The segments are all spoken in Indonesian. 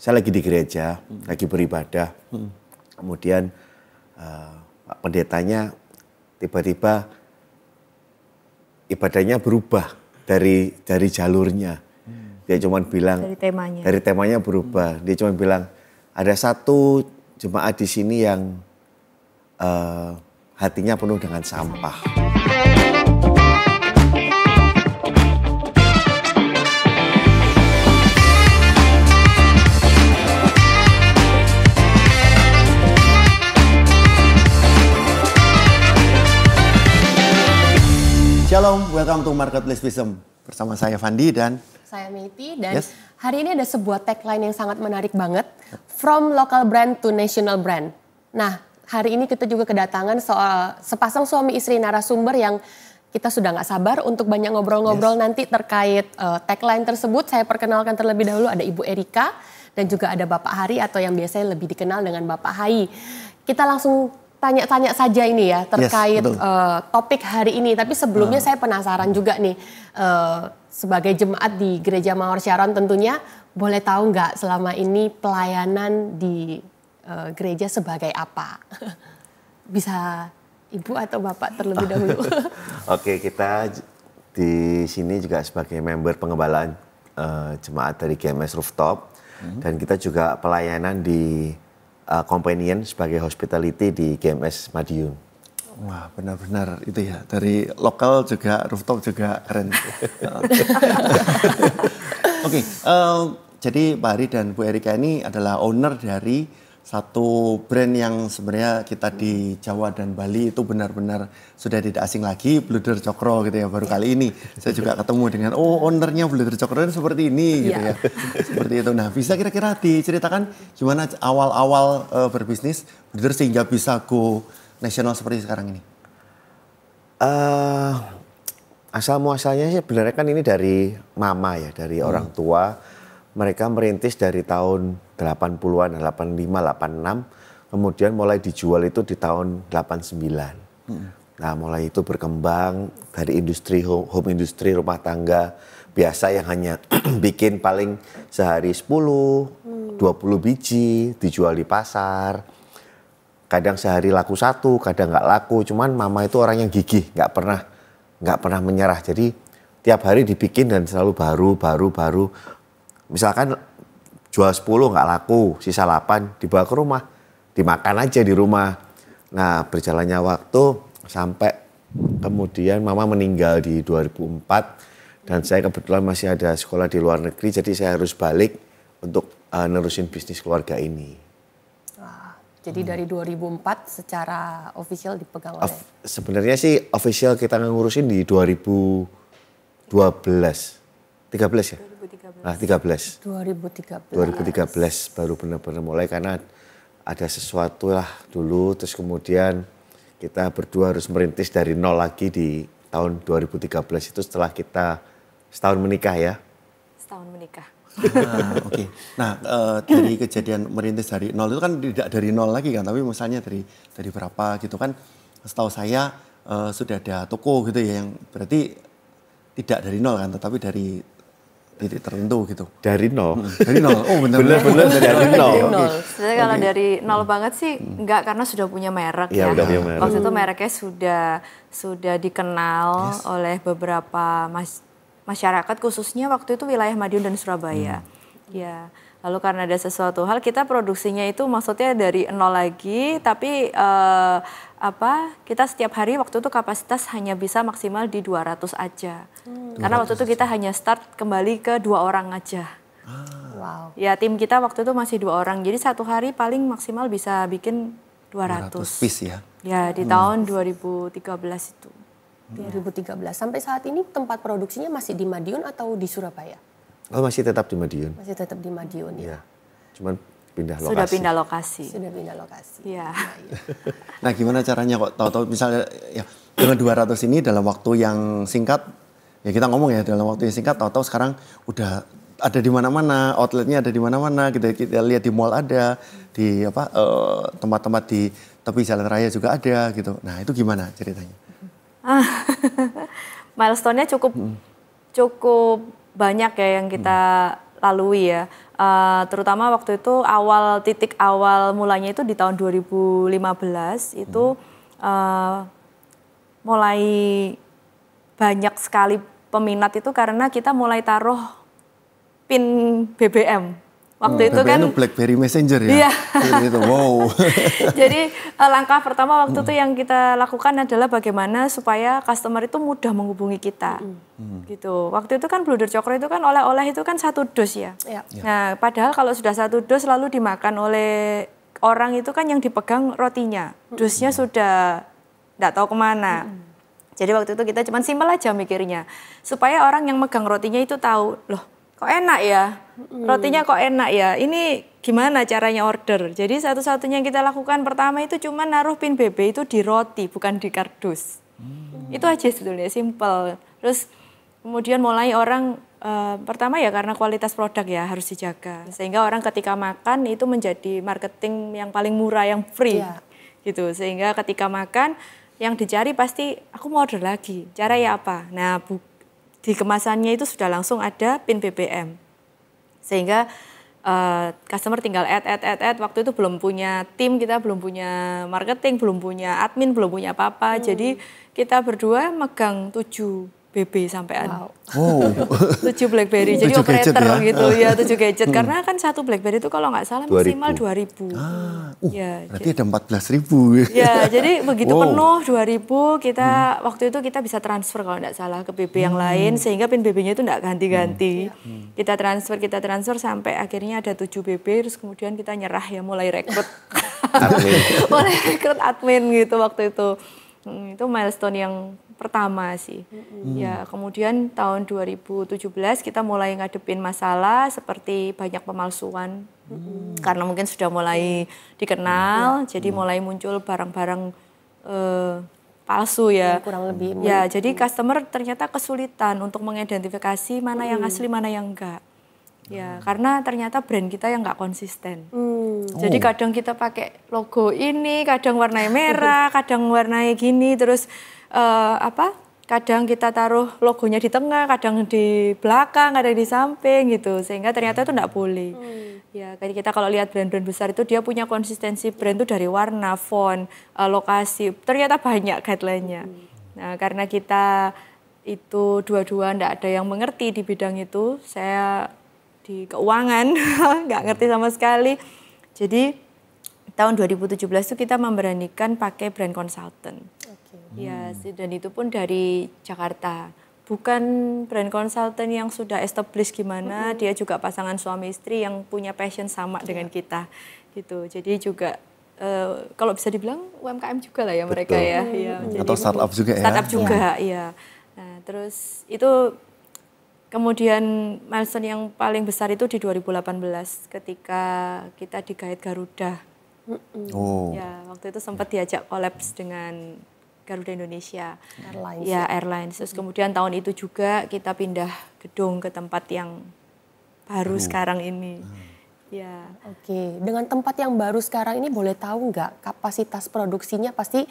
saya lagi di gereja, hmm. lagi beribadah. Hmm. Kemudian uh, eh, Pak pendetanya tiba-tiba ibadahnya berubah dari dari jalurnya. Hmm. Dia cuma bilang dari temanya. Dari temanya berubah. Hmm. Dia cuma bilang ada satu jemaat di sini yang uh, hatinya penuh dengan sampah. welcome to Marketplace Wisdom. Bersama saya Fandi dan saya Miti dan yes. hari ini ada sebuah tagline yang sangat menarik banget from local brand to national brand. Nah, hari ini kita juga kedatangan soal sepasang suami istri narasumber yang kita sudah nggak sabar untuk banyak ngobrol-ngobrol yes. nanti terkait uh, tagline tersebut. Saya perkenalkan terlebih dahulu ada Ibu Erika dan juga ada Bapak Hari atau yang biasanya lebih dikenal dengan Bapak Hai. Kita langsung tanya-tanya saja ini ya terkait yes, uh, eh, topik hari ini. Tapi sebelumnya uh. saya penasaran juga nih uh, sebagai jemaat di Gereja Mawar Sharon tentunya boleh tahu nggak selama ini pelayanan di uh, gereja sebagai apa? Bisa ibu atau bapak terlebih dahulu. Oke kita di sini juga sebagai member pengembalaan uh, jemaat dari GMS Rooftop mhm. dan kita juga pelayanan di uh, companion sebagai hospitality di GMS Madiun. Wah benar-benar itu ya dari lokal juga rooftop juga keren. Oke, okay, uh, eh, jadi Pak Ari dan Bu Erika ini adalah owner dari satu brand yang sebenarnya kita di Jawa dan Bali itu benar-benar sudah tidak asing lagi Bluder Cokro gitu ya baru kali ini saya juga ketemu dengan oh ownernya Bluder Cokro ini seperti ini iya. gitu yeah. ya seperti itu nah bisa kira-kira diceritakan gimana awal-awal uh, berbisnis Bluder sehingga bisa go nasional seperti sekarang ini uh, eh, asal muasalnya sih sebenarnya kan ini dari mama ya dari hmm. orang tua mereka merintis dari tahun 80-an, 85, 86, kemudian mulai dijual itu di tahun 89. Hmm. Nah, mulai itu berkembang dari industri home, home industri rumah tangga biasa yang hanya bikin paling sehari 10, hmm. 20 biji dijual di pasar. Kadang sehari laku satu, kadang nggak laku. Cuman mama itu orang yang gigih, nggak pernah nggak pernah menyerah. Jadi tiap hari dibikin dan selalu baru, baru, baru misalkan jual 10 nggak laku, sisa 8 dibawa ke rumah, dimakan aja di rumah. Nah berjalannya waktu sampai kemudian mama meninggal di 2004 dan saya kebetulan masih ada sekolah di luar negeri jadi saya harus balik untuk uh, nerusin bisnis keluarga ini. jadi hmm. dari 2004 secara official dipegang oleh? sebenarnya sih official kita ngurusin di 2012. 13 ya? 2013. dua 13. 2013. 2013 baru benar-benar mulai karena ada sesuatu lah dulu terus kemudian kita berdua harus merintis dari nol lagi di tahun 2013 itu setelah kita setahun menikah ya. Setahun menikah. Ah, nah, oke. Okay. Nah, e, dari kejadian merintis dari nol itu kan tidak dari nol lagi kan, tapi misalnya dari dari berapa gitu kan. Setahu saya e, sudah ada toko gitu ya yang berarti tidak dari nol kan, tetapi dari titik tertentu gitu. Dari nol. Hmm, dari nol. Oh benar. benar dari, dari nol. Dari nol. okay. kalau dari nol banget sih enggak karena sudah punya merek iya, ya. ya. punya merek. Waktu itu mereknya sudah sudah dikenal yes. oleh beberapa mas, masyarakat khususnya waktu itu wilayah Madiun dan Surabaya. Hmm. Ya. Lalu karena ada sesuatu hal kita produksinya itu maksudnya dari nol lagi tapi eh, apa kita setiap hari waktu itu kapasitas hanya bisa maksimal di 200 aja. Hmm. Karena waktu itu kita hanya start kembali ke dua orang aja. Ah. Wow. Ya tim kita waktu itu masih dua orang. Jadi satu hari paling maksimal bisa bikin 200. 200 piece ya. Ya, di hmm. tahun 2013 itu. 2013 sampai saat ini tempat produksinya masih di Madiun atau di Surabaya? Oh masih tetap di Madiun. Masih tetap di Madiun ya. ya. Cuman pindah lokasi. Sudah pindah lokasi. Sudah pindah lokasi. Ya. nah gimana caranya kok tahu-tahu misalnya ya, dengan 200 ini dalam waktu yang singkat ya kita ngomong ya dalam waktu yang singkat tahu-tahu sekarang udah ada di mana-mana outletnya ada di mana-mana kita, kita lihat di mall ada di apa eh, tempat-tempat uh, di tepi jalan raya juga ada gitu nah itu gimana ceritanya ah, milestone-nya cukup hmm. cukup banyak ya yang kita hmm. lalui ya. Uh, terutama waktu itu awal titik awal mulanya itu di tahun 2015 itu hmm. uh, mulai banyak sekali peminat itu karena kita mulai taruh pin BBM Waktu hmm, itu kan itu BlackBerry Messenger ya. Iya. Gitu, wow. Jadi eh, langkah pertama waktu hmm. itu yang kita lakukan adalah bagaimana supaya customer itu mudah menghubungi kita. Hmm. hmm. Gitu. Waktu itu kan bluder cokro itu kan oleh-oleh itu kan satu dus ya. ya. Nah, padahal kalau sudah satu dus lalu dimakan oleh orang itu kan yang dipegang rotinya. Hmm. Dusnya sudah enggak tahu kemana. Hmm. Jadi waktu itu kita cuma simpel aja mikirnya. Supaya orang yang megang rotinya itu tahu, loh kok enak ya Hmm. Rotinya kok enak ya? Ini gimana caranya order? Jadi satu-satunya yang kita lakukan pertama itu cuma naruh pin BB itu di roti, bukan di kardus. Hmm. Itu aja sebetulnya, simple. Terus kemudian mulai orang uh, pertama ya karena kualitas produk ya harus dijaga. Sehingga orang ketika makan itu menjadi marketing yang paling murah, yang free. Yeah. Gitu. Sehingga ketika makan yang dicari pasti aku mau order lagi. Cara ya apa? Nah, bu, di kemasannya itu sudah langsung ada pin BBM. Sehingga uh, customer tinggal add, add, add, add. Waktu itu belum punya tim, kita belum punya marketing, belum punya admin, belum punya apa-apa. Hmm. Jadi kita berdua megang tujuh BB sampai wow. tujuh 7 BlackBerry. Jadi tujuh operator ya? gitu ya, 7 gadget. Hmm. Karena kan satu BlackBerry itu kalau nggak salah maksimal 2000. Ah, uh, ya, berarti ada ribu. Ya, jadi begitu wow. penuh ribu kita hmm. waktu itu kita bisa transfer kalau nggak salah ke BB hmm. yang lain sehingga PIN BB-nya itu nggak ganti-ganti. Hmm. Iya. Kita transfer, kita transfer sampai akhirnya ada tujuh BB terus kemudian kita nyerah ya mulai rekrut. mulai rekrut admin gitu waktu itu. Hmm, itu milestone yang pertama sih. Hmm. Ya, kemudian tahun 2017 kita mulai ngadepin masalah seperti banyak pemalsuan. Hmm. Karena mungkin sudah mulai dikenal, hmm. jadi hmm. mulai muncul barang-barang eh, palsu ya. Kurang lebih. Ya, hmm. jadi customer ternyata kesulitan untuk mengidentifikasi mana hmm. yang asli, mana yang enggak. Ya, karena ternyata brand kita yang enggak konsisten. Hmm. Jadi oh. kadang kita pakai logo ini, kadang warnanya merah, kadang warnanya gini, terus uh, apa kadang kita taruh logonya di tengah, kadang di belakang, ada di samping gitu. Sehingga ternyata itu tidak boleh. Hmm. Ya, kita kalau lihat brand-brand besar itu dia punya konsistensi brand itu dari warna, font, uh, lokasi. Ternyata banyak guideline-nya. Hmm. Nah, karena kita itu dua-dua tidak ada yang mengerti di bidang itu, saya di keuangan nggak ngerti sama sekali. Jadi tahun 2017 itu kita memberanikan pakai brand consultant Ya, yes, hmm. dan itu pun dari Jakarta. Bukan brand consultant yang sudah established gimana, mm -hmm. dia juga pasangan suami istri yang punya passion sama yeah. dengan kita. Gitu. Jadi juga Uh, kalau bisa dibilang UMKM juga lah ya Betul. mereka ya, hmm. ya atau startup juga ya startup juga ya, ya. Nah, terus itu kemudian milestone yang paling besar itu di 2018 ketika kita digait Garuda iya, oh. ya waktu itu sempat diajak kolaps dengan Garuda Indonesia. Airlines. Ya, ya, airlines. Terus kemudian tahun itu juga kita pindah gedung ke tempat yang baru hmm. sekarang ini. Hmm. Ya. Oke, okay. dengan tempat yang baru sekarang ini boleh tahu nggak kapasitas produksinya pasti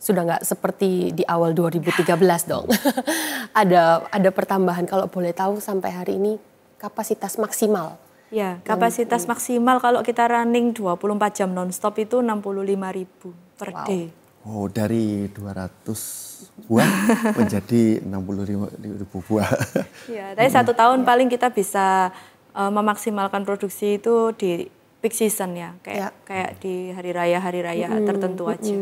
sudah nggak seperti di awal 2013 dong. ada ada pertambahan kalau boleh tahu sampai hari ini kapasitas maksimal. Ya, kapasitas hmm. maksimal kalau kita running 24 jam nonstop itu 65 ribu per wow. day. Oh, dari 200 buah menjadi 60 ribu buah. Iya, dari satu tahun paling kita bisa uh, memaksimalkan produksi itu di peak season ya, kayak ya. kayak di hari raya hari raya hmm. tertentu aja.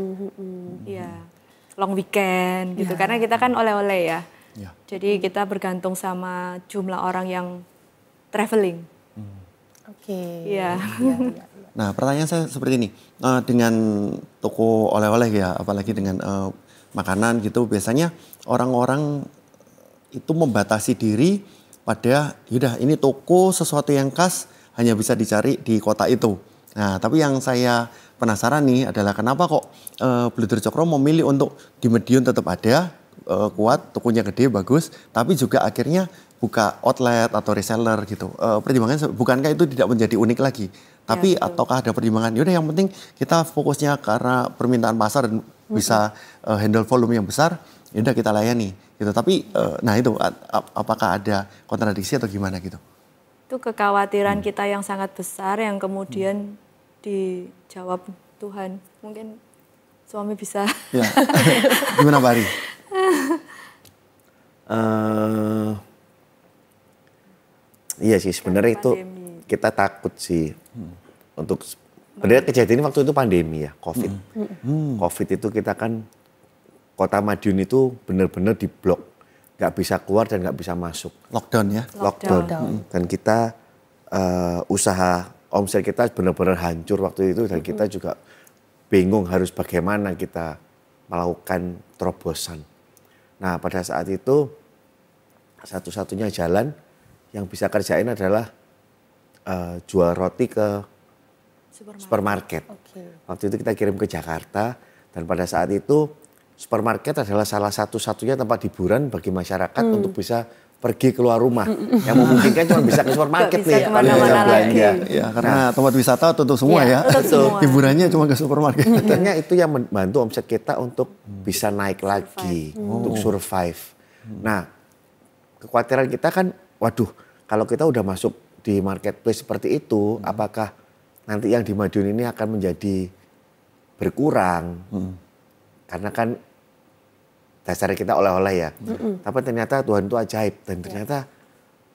Iya, hmm. long weekend gitu, ya. karena kita kan oleh-oleh ya. ya. Jadi kita bergantung sama jumlah orang yang traveling. Mm. Oke. Okay. Iya. Ya, ya. Nah, pertanyaan saya seperti ini. Uh, dengan toko oleh-oleh ya, apalagi dengan uh, makanan gitu, biasanya orang-orang itu membatasi diri pada yaudah ini toko sesuatu yang khas hanya bisa dicari di kota itu. Nah, tapi yang saya penasaran nih adalah kenapa kok uh, eh, Bluder Cokro memilih untuk di Medion tetap ada uh, kuat, tokonya gede bagus, tapi juga akhirnya buka outlet atau reseller gitu. Uh, pertimbangannya bukankah itu tidak menjadi unik lagi? Ya, Tapi ya, ataukah ada pertimbangan? Yaudah yang penting kita fokusnya karena permintaan pasar dan hmm. bisa uh, handle volume yang besar, yaudah kita layani gitu. Tapi uh, nah itu ap apakah ada kontradiksi atau gimana gitu? Itu kekhawatiran hmm. kita yang sangat besar yang kemudian hmm. dijawab Tuhan. Mungkin suami bisa. Ya. gimana Mbak Ari? uh, iya sih sebenarnya itu kita takut sih hmm. untuk padahal kejadian ini waktu itu pandemi ya covid hmm. covid itu kita kan kota Madiun itu benar-benar di blok nggak bisa keluar dan nggak bisa masuk lockdown ya lockdown, lockdown. Hmm. dan kita uh, usaha omset kita benar-benar hancur waktu itu dan kita hmm. juga bingung harus bagaimana kita melakukan terobosan nah pada saat itu satu-satunya jalan yang bisa kerjain adalah uh, jual roti ke supermarket. supermarket. Okay. Waktu itu kita kirim ke Jakarta dan pada saat itu supermarket adalah salah satu-satunya tempat hiburan bagi masyarakat hmm. untuk bisa pergi keluar rumah hmm, hmm, hmm. yang memungkinkan cuma bisa ke supermarket bisa nih paling bisa belanja ya karena nah, tempat wisata tutup semua iya, ya, ya. Tutup semua. hiburannya cuma ke supermarket akhirnya itu yang membantu omset kita untuk bisa naik lagi oh. survive. untuk survive nah kekhawatiran kita kan waduh kalau kita udah masuk di marketplace seperti itu, hmm. apakah nanti yang di Madiun ini akan menjadi berkurang? Hmm. Karena kan dasarnya kita oleh-oleh ya. Hmm. Tapi ternyata Tuhan itu ajaib dan ya. ternyata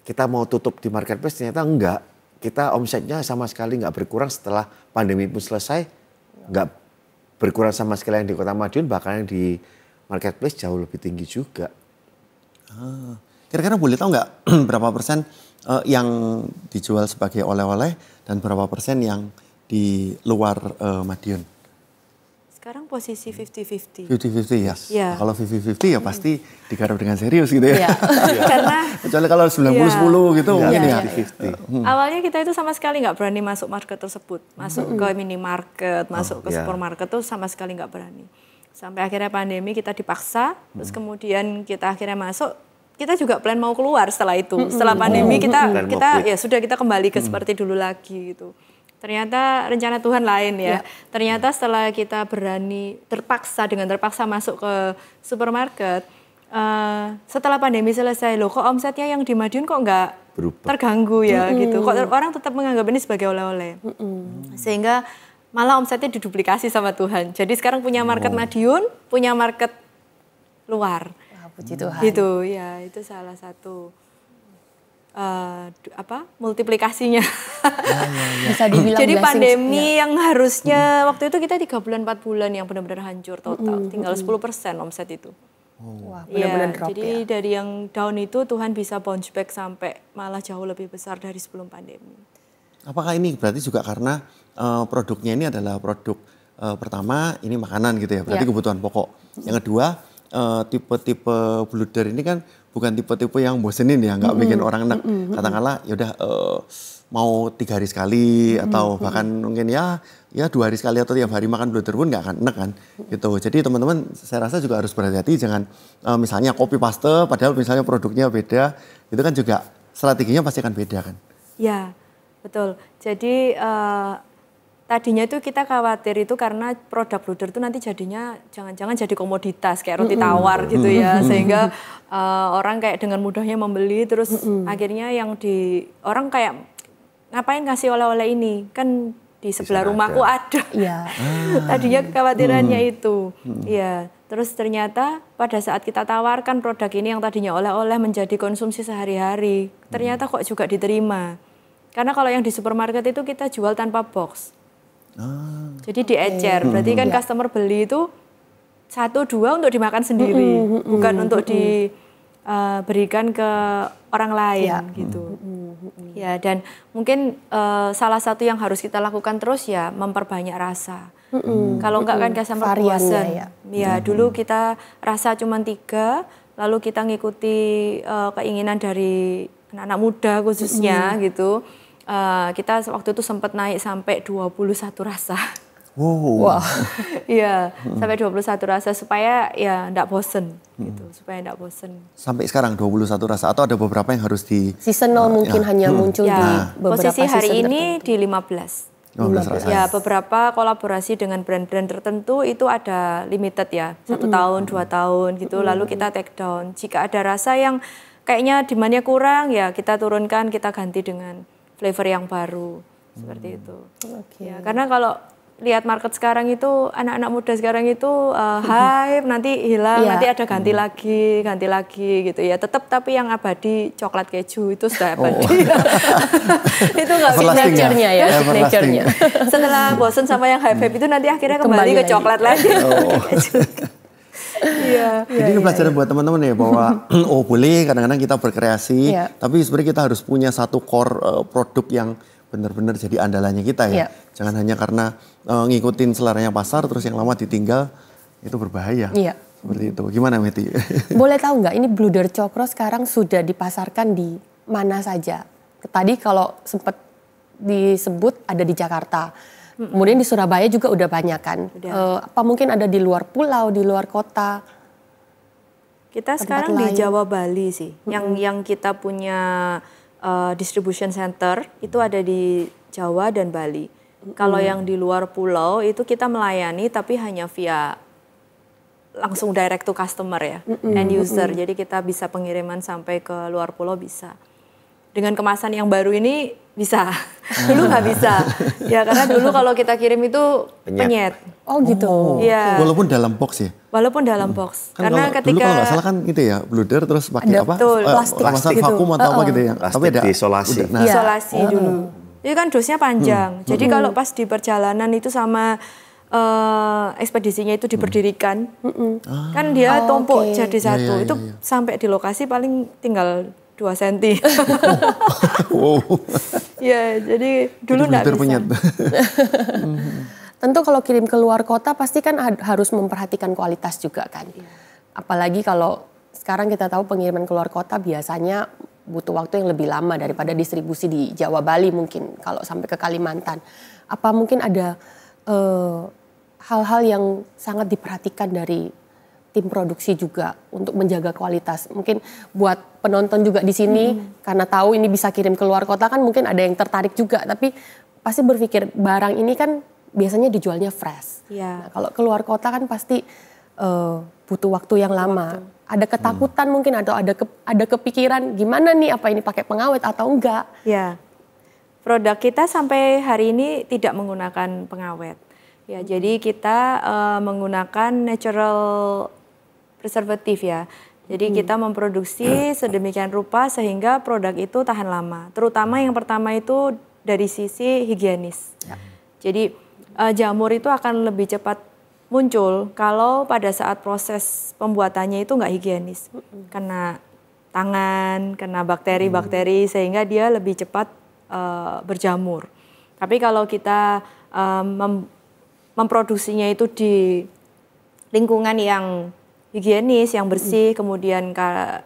kita mau tutup di marketplace ternyata enggak. Kita omsetnya sama sekali enggak berkurang setelah pandemi pun selesai. Ya. Enggak berkurang sama sekali yang di Kota Madiun bahkan yang di marketplace jauh lebih tinggi juga. Ah. Kira-kira boleh tahu enggak berapa persen uh, yang dijual sebagai oleh-oleh dan berapa persen yang di luar uh, Madiun? Sekarang posisi 50-50. 50-50 yes. ya. Nah, kalau 50-50 ya pasti hmm. digarap dengan serius gitu ya. ya. Karena kecuali kalau 90-10 ya. gitu ya, mungkin ya. ya. 50-50. Hmm. Awalnya kita itu sama sekali nggak berani masuk market tersebut, masuk hmm. ke minimarket, masuk oh, ke ya. supermarket tuh sama sekali nggak berani. Sampai akhirnya pandemi kita dipaksa, hmm. terus kemudian kita akhirnya masuk kita juga plan mau keluar setelah itu. Mm -hmm. Setelah pandemi kita mm -hmm. kita ya sudah kita kembali ke mm -hmm. seperti dulu lagi gitu. Ternyata rencana Tuhan lain ya. ya. Ternyata setelah kita berani terpaksa dengan terpaksa masuk ke supermarket uh, setelah pandemi selesai loh kok omsetnya yang di Madiun kok nggak terganggu ya mm -hmm. gitu. Kok orang tetap menganggap ini sebagai oleh-oleh. Mm -hmm. Sehingga malah omsetnya diduplikasi sama Tuhan. Jadi sekarang punya market oh. Madiun, punya market luar puji Tuhan. Gitu ya, itu salah satu uh, apa multiplikasinya. Ya, ya, ya. Bisa dibilang Jadi pandemi ya. yang harusnya hmm. waktu itu kita tiga bulan empat bulan yang benar-benar hancur total, hmm. tinggal 10% omset itu. Oh. Wah, ya, drop jadi ya. dari yang down itu Tuhan bisa bounce back sampai malah jauh lebih besar dari sebelum pandemi. Apakah ini berarti juga karena uh, produknya ini adalah produk uh, pertama ini makanan gitu ya, berarti ya. kebutuhan pokok. Yang kedua Eh, tipe-tipe uh, bluder ini kan bukan tipe-tipe yang bosenin ya, nggak mm -hmm. bikin orang enak. Mm -hmm. Katakanlah, yaudah uh, eh, mau tiga hari sekali mm -hmm. atau bahkan mungkin ya ya dua hari sekali atau tiap hari makan bluder pun nggak akan enak kan gitu. Jadi teman-teman saya rasa juga harus berhati-hati jangan uh, misalnya copy paste padahal misalnya produknya beda itu kan juga strateginya pasti akan beda kan. Ya betul. Jadi uh, tadinya itu kita khawatir itu karena produk bluder itu nanti jadinya jangan-jangan jadi komoditas kayak roti tawar gitu ya sehingga uh, orang kayak dengan mudahnya membeli terus akhirnya yang di orang kayak ngapain kasih oleh-oleh ini kan di sebelah rumahku ada, ada. Ya. tadinya ah. kekhawatirannya hmm. itu hmm. ya terus ternyata pada saat kita tawarkan produk ini yang tadinya oleh-oleh menjadi konsumsi sehari-hari ternyata kok juga diterima karena kalau yang di supermarket itu kita jual tanpa box Ah. Jadi diecer, hmm. berarti kan hmm. customer beli itu satu dua untuk dimakan sendiri, mm -hmm. bukan -hmm. untuk diberikan uh, ke orang lain ya. gitu. Mm -hmm. Ya dan mungkin uh, salah satu yang harus kita lakukan terus ya memperbanyak rasa. Mm -hmm. Kalau enggak kan customer puasan. Ya, ya mm -hmm. dulu kita rasa cuma tiga, lalu kita ngikuti uh, keinginan dari anak-anak muda khususnya -hmm. gitu uh, kita waktu itu sempat naik sampai 21 rasa. Wow. ya Wow. Hmm. dua sampai 21 rasa supaya ya enggak bosen hmm. gitu, supaya enggak bosen. Sampai sekarang 21 rasa atau ada beberapa yang harus di seasonal uh, mungkin ya. hanya hmm. muncul ya, di nah. beberapa posisi hari ini tertentu. di 15. 15 rasa. Ya, beberapa kolaborasi dengan brand-brand tertentu itu ada limited ya. Satu mm -hmm. tahun, dua tahun gitu. Mm -hmm. Lalu kita take down. Jika ada rasa yang kayaknya demandnya kurang ya kita turunkan, kita ganti dengan flavor yang baru seperti hmm. itu. Okay. Ya, karena kalau lihat market sekarang itu anak-anak muda sekarang itu uh, hype nanti hilang yeah. nanti ada ganti hmm. lagi ganti lagi gitu ya tetap tapi yang abadi coklat keju itu sudah oh. abadi oh. itu nggak ya? signaturenya ya signaturenya setelah bosen sama yang hype hype itu nanti akhirnya kembali, kembali ke lagi. coklat lagi oh. Iya. Jadi ini iya, iya, pelajaran iya. buat teman-teman ya bahwa oh boleh kadang-kadang kita berkreasi, tapi sebenarnya kita harus punya satu core uh, produk yang benar-benar jadi andalannya kita ya. Jangan hanya karena uh, ngikutin selaranya pasar terus yang lama ditinggal itu berbahaya. Iya. Seperti itu. Gimana Meti? Boleh tahu nggak ini bluder cokro sekarang sudah dipasarkan di mana saja? Tadi kalau sempat disebut ada di Jakarta. Hmm. Kemudian di Surabaya juga udah banyak kan. Udah. Uh, apa mungkin ada di luar pulau, di luar kota? Kita sekarang lain. di Jawa Bali sih. Hmm. Yang yang kita punya uh, distribution center itu ada di Jawa dan Bali. Hmm. Kalau yang di luar pulau itu kita melayani tapi hanya via langsung direct to customer ya, mm end user. Mm Jadi kita bisa pengiriman sampai ke luar pulau bisa dengan kemasan yang baru ini bisa. dulu nggak bisa. Ya karena dulu kalau kita kirim itu penyet. penyet. Oh gitu. Oh, ya. Walaupun dalam box ya. Walaupun dalam hmm. box. Kan karena kalau, ketika dulu kalau nggak salah kan itu ya bluder terus pakai apa? Betul, uh, plastik, plastik gitu. vakum atau uh -uh. apa gitu ya. Plastik Tapi ada diisolasi. Udah, nah. Iya. Isolasi oh. dulu. Itu kan dosnya panjang. Hmm. Jadi hmm. kalau pas di perjalanan itu sama Uh, ekspedisinya itu hmm. diperdirikan. mm -mm. kan dia oh, tumpuk okay. jadi iya, satu. Ya, ya, ya, ya. Itu iya, sampai di lokasi paling tinggal dua senti. wow. Iya, jadi dulu nggak bisa. Tentu kalau kirim ke luar kota pasti kan harus memperhatikan kualitas juga kan. Iya. Apalagi kalau sekarang kita tahu pengiriman ke luar kota biasanya butuh waktu yang lebih lama daripada distribusi di Jawa Bali mungkin kalau sampai ke Kalimantan. Apa mungkin ada eh, hal-hal uh, hal -hal yang sangat diperhatikan dari tim produksi juga untuk menjaga kualitas. Mungkin buat penonton juga di sini hmm. karena tahu ini bisa kirim ke luar kota kan mungkin ada yang tertarik juga tapi pasti berpikir barang ini kan biasanya dijualnya fresh. Ya. Nah, kalau keluar kota kan pasti uh, butuh waktu yang butuh lama. Waktu. Ada ketakutan hmm. mungkin atau ada ke, ada kepikiran gimana nih apa ini pakai pengawet atau enggak? Ya. Produk kita sampai hari ini tidak menggunakan pengawet. Ya, jadi kita uh, menggunakan natural preservatif ya. Jadi hmm. kita memproduksi sedemikian rupa sehingga produk itu tahan lama. Terutama yang pertama itu dari sisi higienis. Ya. Jadi uh, jamur itu akan lebih cepat muncul kalau pada saat proses pembuatannya itu nggak higienis, kena tangan, kena bakteri-bakteri sehingga dia lebih cepat uh, berjamur. Tapi kalau kita um, mem memproduksinya itu di lingkungan yang higienis yang bersih, hmm. kemudian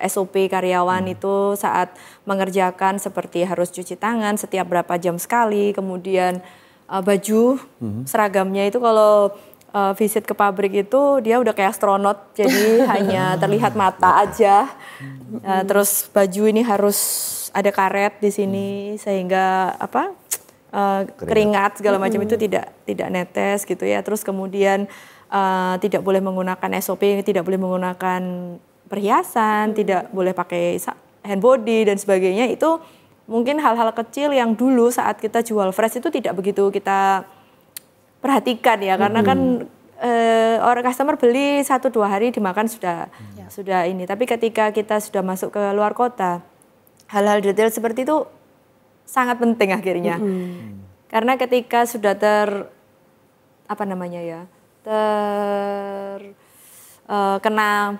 SOP karyawan hmm. itu saat mengerjakan seperti harus cuci tangan setiap berapa jam sekali, kemudian uh, baju hmm. seragamnya itu kalau uh, visit ke pabrik itu dia udah kayak astronot, jadi hanya terlihat mata hmm. aja. Uh, terus baju ini harus ada karet di sini hmm. sehingga apa uh, keringat. keringat segala macam hmm. itu tidak tidak netes gitu ya. Terus kemudian uh, tidak boleh menggunakan SOP, tidak boleh menggunakan perhiasan, tidak boleh pakai hand body dan sebagainya itu mungkin hal-hal kecil yang dulu saat kita jual fresh itu tidak begitu kita perhatikan ya karena hmm. kan uh, orang customer beli satu dua hari dimakan sudah hmm. sudah ini tapi ketika kita sudah masuk ke luar kota hal-hal detail seperti itu sangat penting akhirnya hmm. karena ketika sudah ter apa namanya ya terkena eh, uh,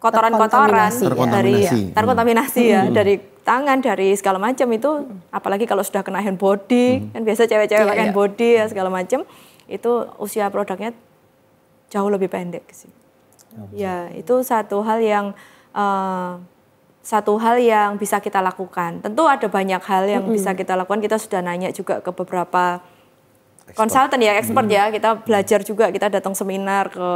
kotoran-kotoran ya. dari terkontaminasi ya, ya, hmm. ya dari tangan dari segala macam itu apalagi kalau sudah kena hand body hmm. kan biasa cewek-cewek iya, pakai yeah. hand iya. body ya segala macam itu usia produknya jauh lebih pendek sih. okay. ya, itu satu hal yang uh, satu hal yang bisa kita lakukan. Tentu ada banyak hal yang -hmm. bisa kita lakukan. Kita sudah nanya juga ke beberapa konsultan ya expert hmm. ya kita belajar juga kita datang seminar ke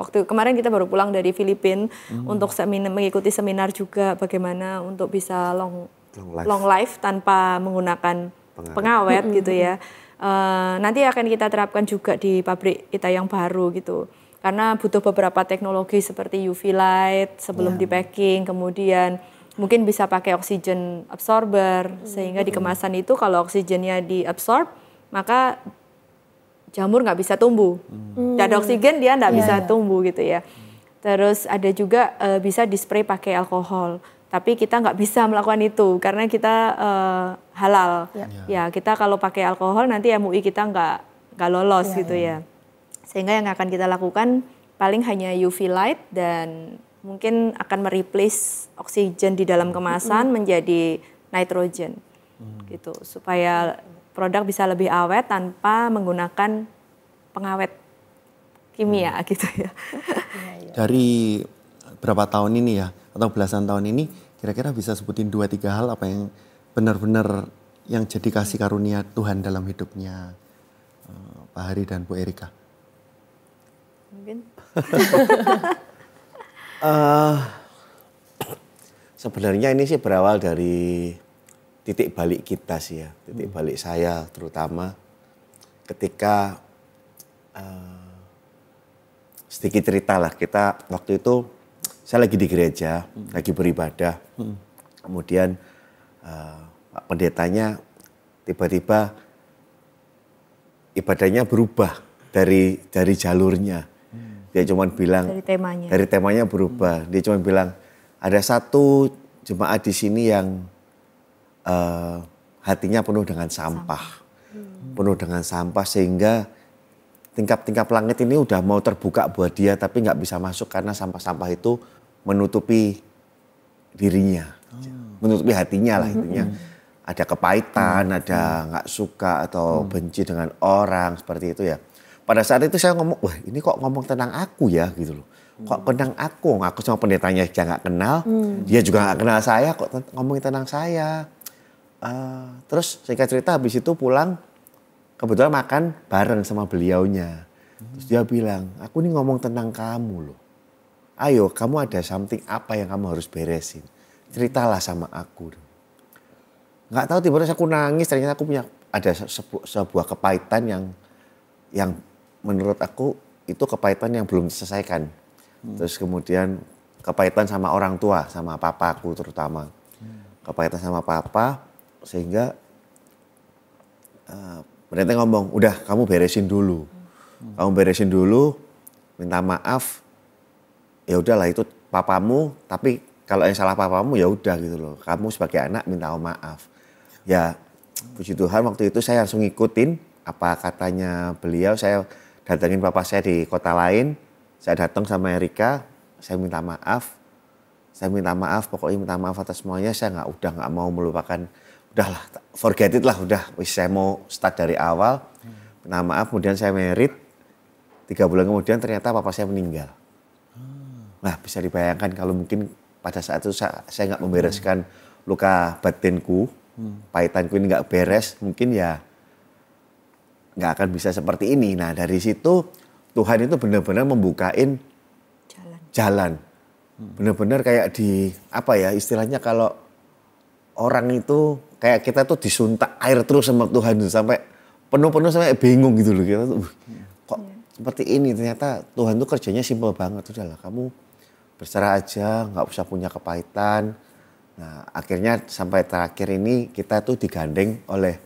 waktu kemarin kita baru pulang dari Filipina hmm. untuk seminar mengikuti seminar juga bagaimana untuk bisa long long life, long life tanpa menggunakan pengawet, pengawet hmm. gitu ya uh, nanti akan kita terapkan juga di pabrik kita yang baru gitu karena butuh beberapa teknologi seperti UV light sebelum yeah. di packing kemudian mungkin bisa pakai oksigen absorber hmm. sehingga di hmm. kemasan itu kalau oksigennya diabsorb maka jamur nggak bisa tumbuh. Hmm. Tidak ada oksigen dia nggak yeah, bisa iya. tumbuh gitu ya. Terus ada juga uh, bisa dispray pakai alkohol. Tapi kita nggak bisa melakukan itu karena kita uh, halal. Yeah. Ya kita kalau pakai alkohol nanti MUI kita nggak nggak lolos yeah, gitu iya. ya. Sehingga yang akan kita lakukan paling hanya UV light dan mungkin akan mereplace oksigen di dalam kemasan mm menjadi nitrogen mm. gitu supaya produk bisa lebih awet tanpa menggunakan pengawet kimia hmm. gitu ya. Iya. Dari berapa tahun ini ya atau belasan tahun ini kira-kira bisa sebutin dua tiga hal apa yang benar-benar yang jadi kasih karunia Tuhan dalam hidupnya eh, Pak Hari dan Bu Erika? Mungkin. uh, sebenarnya ini sih berawal dari titik balik kita sih ya, titik hmm. balik saya terutama ketika uh, sedikit cerita lah kita waktu itu saya lagi di gereja, hmm. lagi beribadah, hmm. kemudian uh, pendetanya tiba-tiba ibadahnya berubah dari dari jalurnya, hmm. dia cuma bilang dari temanya, dari temanya berubah, hmm. dia cuma bilang ada satu jemaat di sini yang Eh, hatinya penuh dengan sampah, hmm. penuh dengan sampah sehingga tingkap-tingkap langit ini udah mau terbuka buat dia tapi nggak bisa masuk karena sampah-sampah itu menutupi dirinya, oh. menutupi hatinya lah intinya. Hmm. Ada kepahitan, hmm. ada nggak suka atau hmm. benci dengan orang seperti itu ya. Pada saat itu saya ngomong, wah ini kok ngomong tentang aku ya gitu loh hmm. kok tentang aku, aku sama pendetanya dia nggak kenal, hmm. dia juga nggak kenal saya, kok ngomongin tentang saya. Ah, terus singkat cerita habis itu pulang kebetulan makan bareng sama beliaunya. Hmm. Terus dia bilang, aku ini ngomong tentang kamu loh. Ayo kamu ada something apa yang kamu harus beresin. Ceritalah sama aku. Nggak tahu tiba-tiba aku nangis ternyata aku punya ada sebu sebuah kepahitan yang yang menurut aku itu kepahitan yang belum diselesaikan. Hmm. Terus kemudian kepahitan sama orang tua, sama papaku terutama. Hmm. Kepahitan sama papa, sehingga uh, eh, pendeta ngomong udah kamu beresin dulu kamu beresin dulu minta maaf ya udahlah itu papamu tapi kalau yang salah papamu ya udah gitu loh kamu sebagai anak minta maaf ya puji Tuhan waktu itu saya langsung ngikutin apa katanya beliau saya datengin papa saya di kota lain saya datang sama Erika saya minta maaf saya minta maaf pokoknya minta maaf atas semuanya saya nggak udah nggak mau melupakan udahlah forget it lah udah wis saya mau start dari awal hmm. nah maaf kemudian saya merit tiga bulan kemudian ternyata papa saya meninggal hmm. nah bisa dibayangkan kalau mungkin pada saat itu saya nggak membereskan luka batinku hmm. pahitanku ini nggak beres mungkin ya nggak akan bisa seperti ini nah dari situ Tuhan itu benar-benar membukain jalan. benar-benar kayak di apa ya istilahnya kalau orang itu kayak kita tuh disuntak air terus sama Tuhan sampai penuh-penuh sampai bingung gitu loh kita tuh iya. kok yeah. seperti ini ternyata Tuhan tuh kerjanya simpel banget udahlah kamu berserah aja nggak usah punya kepahitan nah akhirnya sampai terakhir ini kita tuh digandeng oleh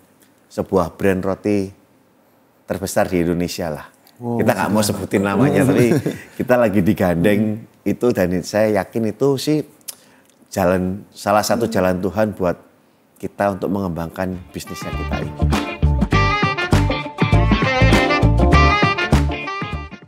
sebuah brand roti terbesar di Indonesia lah wow, kita nggak mau sebutin namanya tapi kita lagi digandeng itu dan saya yakin itu sih jalan salah satu jalan Tuhan buat kita untuk mengembangkan bisnisnya kita ini.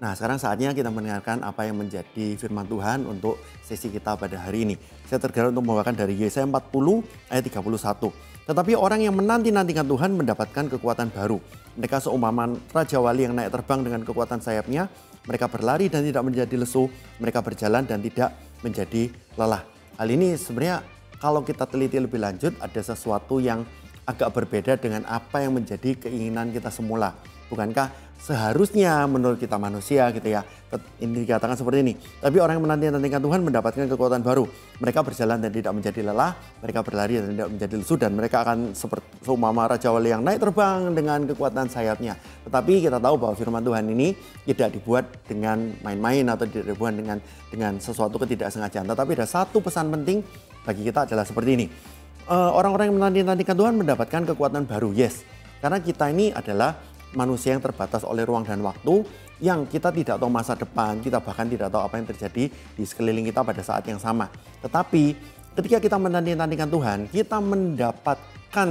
Nah, sekarang saatnya kita mendengarkan apa yang menjadi firman Tuhan untuk sesi kita pada hari ini. Saya tergerak untuk membawakan dari Yesaya 40 ayat 31. Tetapi orang yang menanti-nantikan Tuhan mendapatkan kekuatan baru. Mereka seumaman Raja Wali yang naik terbang dengan kekuatan sayapnya. Mereka berlari dan tidak menjadi lesu. Mereka berjalan dan tidak menjadi lelah. Hal ini sebenarnya kalau kita teliti lebih lanjut ada sesuatu yang agak berbeda dengan apa yang menjadi keinginan kita semula. Bukankah seharusnya menurut kita manusia gitu ya. Ini dikatakan seperti ini. Tapi orang yang menanti-nantikan Tuhan mendapatkan kekuatan baru. Mereka berjalan dan tidak menjadi lelah. Mereka berlari dan tidak menjadi lesu. Dan mereka akan seperti seumpama Raja Wali yang naik terbang dengan kekuatan sayapnya. Tetapi kita tahu bahwa firman Tuhan ini tidak dibuat dengan main-main atau tidak dibuat dengan dengan sesuatu ketidaksengajaan. Tetapi ada satu pesan penting bagi kita adalah seperti ini. Eh, orang-orang uh, yang menanti-nantikan Tuhan mendapatkan kekuatan baru, yes. Karena kita ini adalah manusia yang terbatas oleh ruang dan waktu yang kita tidak tahu masa depan, kita bahkan tidak tahu apa yang terjadi di sekeliling kita pada saat yang sama. Tetapi ketika kita menanti-nantikan Tuhan, kita mendapatkan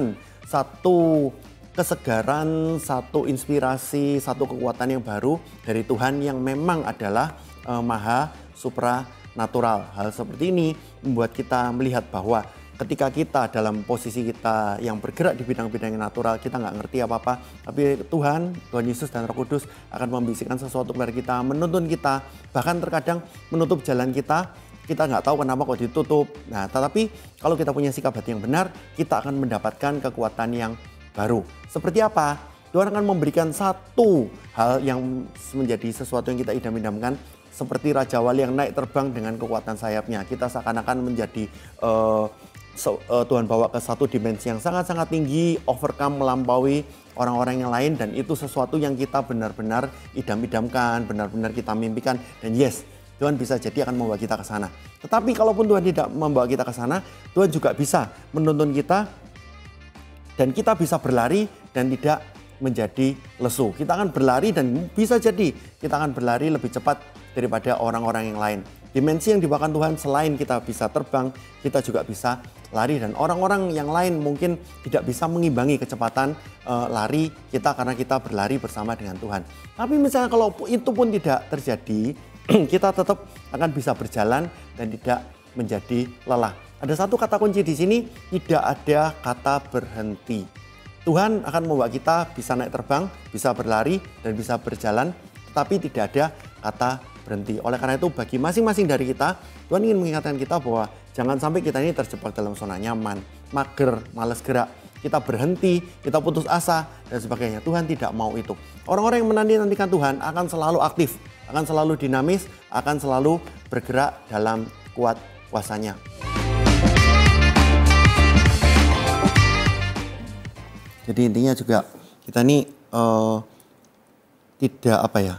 satu kesegaran, satu inspirasi, satu kekuatan yang baru dari Tuhan yang memang adalah uh, maha supra natural. Hal seperti ini membuat kita melihat bahwa ketika kita dalam posisi kita yang bergerak di bidang-bidang yang natural, kita nggak ngerti apa-apa, tapi Tuhan, Tuhan Yesus dan Roh Kudus akan membisikkan sesuatu kepada kita, menuntun kita, bahkan terkadang menutup jalan kita, kita nggak tahu kenapa kok ditutup. Nah, tetapi kalau kita punya sikap hati yang benar, kita akan mendapatkan kekuatan yang baru. Seperti apa? Tuhan akan memberikan satu hal yang menjadi sesuatu yang kita idam-idamkan seperti Raja Wali yang naik terbang dengan kekuatan sayapnya. Kita seakan-akan menjadi uh, eh, so, uh, eh, Tuhan bawa ke satu dimensi yang sangat-sangat tinggi, overcome, melampaui orang-orang yang lain dan itu sesuatu yang kita benar-benar idam-idamkan, benar-benar kita mimpikan dan yes, Tuhan bisa jadi akan membawa kita ke sana. Tetapi kalaupun Tuhan tidak membawa kita ke sana, Tuhan juga bisa menuntun kita dan kita bisa berlari dan tidak menjadi lesu. Kita akan berlari dan bisa jadi kita akan berlari lebih cepat daripada orang-orang yang lain. Dimensi yang dibawakan Tuhan selain kita bisa terbang, kita juga bisa lari dan orang-orang yang lain mungkin tidak bisa mengimbangi kecepatan uh, lari kita karena kita berlari bersama dengan Tuhan. Tapi misalnya kalau itu pun tidak terjadi, kita tetap akan bisa berjalan dan tidak menjadi lelah. Ada satu kata kunci di sini, tidak ada kata berhenti. Tuhan akan membuat kita bisa naik terbang, bisa berlari, dan bisa berjalan, tetapi tidak ada kata berhenti. Oleh karena itu bagi masing-masing dari kita, Tuhan ingin mengingatkan kita bahwa jangan sampai kita ini terjebak dalam zona nyaman, mager, males gerak, kita berhenti, kita putus asa, dan sebagainya. Tuhan tidak mau itu. Orang-orang yang menanti-nantikan Tuhan akan selalu aktif, akan selalu dinamis, akan selalu bergerak dalam kuat kuasanya. Jadi intinya juga kita ini uh, tidak apa ya,